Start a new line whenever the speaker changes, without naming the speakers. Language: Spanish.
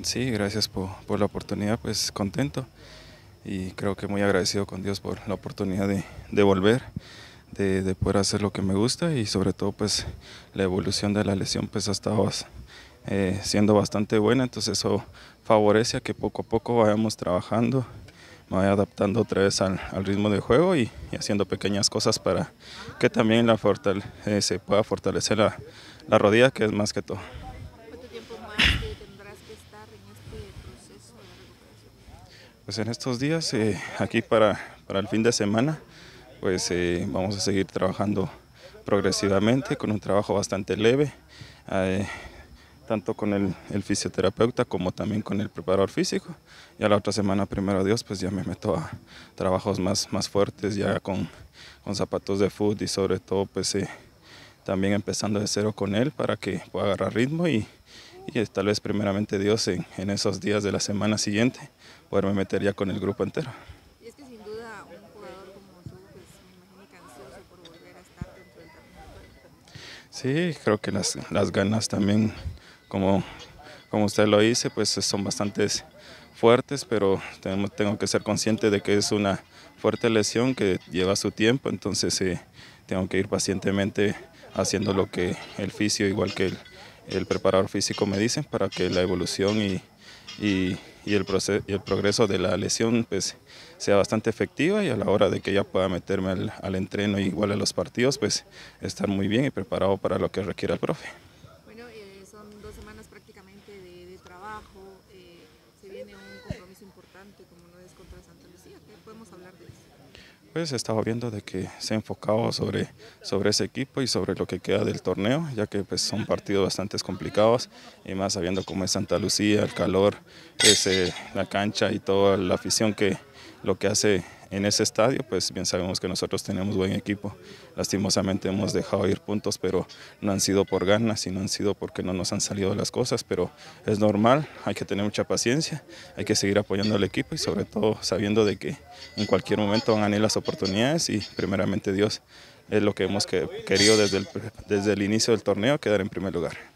Sí, gracias por, la oportunidad, pues contento y creo que muy agradecido con Dios por la oportunidad de, volver, de, poder hacer lo que me gusta y sobre todo pues la evolución de la lesión pues ha estado eh, siendo bastante buena, entonces eso favorece a que poco a poco vayamos trabajando, me adaptando otra vez al, ritmo de juego y, haciendo pequeñas cosas para que también la fortale eh, se pueda fortalecer la rodilla que es más que todo. Pues en estos días, eh, aquí para, para, el fin de semana, pues eh, vamos a seguir trabajando progresivamente con un trabajo bastante leve, eh, tanto con el, el, fisioterapeuta como también con el preparador físico. Ya la otra semana, primero Dios, pues ya me meto a trabajos más, más fuertes, ya con, con zapatos de foot y sobre todo pues también empezando de cero con él para que pueda agarrar ritmo y, y tal vez primeramente Dios en, esos días de la semana siguiente poderme meter ya con el grupo entero. Y es que sin duda un jugador como pues, por volver a estar Sí, creo que las, ganas también, como, como usted lo dice, pues son bastante fuertes, pero tengo, tengo que ser consciente de que es una fuerte lesión que lleva su tiempo, entonces eh, tengo que ir pacientemente haciendo lo que el fisio, igual que él el preparador físico me dice para que la evolución y, el, proceso, y el, progreso de la lesión pues, sea bastante efectiva y a la hora de que ya pueda meterme al, entreno y igual a los partidos, pues estar muy bien y preparado para lo que requiera el profe. Bueno, eh, son dos semanas prácticamente de, trabajo, eh, se viene un importante como Pues estaba viendo de que se ha enfocado sobre, sobre ese equipo y sobre lo que queda del torneo, ya que pues, son partidos bastante complicados y más sabiendo cómo es Santa Lucía, el calor, ese, la cancha y toda la afición que lo que hace en ese estadio, pues bien sabemos que nosotros tenemos buen equipo. Lastimosamente hemos dejado ir puntos, pero no han sido por ganas y no han sido porque no nos han salido las cosas, pero es normal, hay que tener mucha paciencia, hay que seguir apoyando al equipo y sobre todo sabiendo de que en cualquier momento van a venir las oportunidades y primeramente Dios es lo que hemos querido desde el, desde el inicio del torneo, quedar en primer lugar.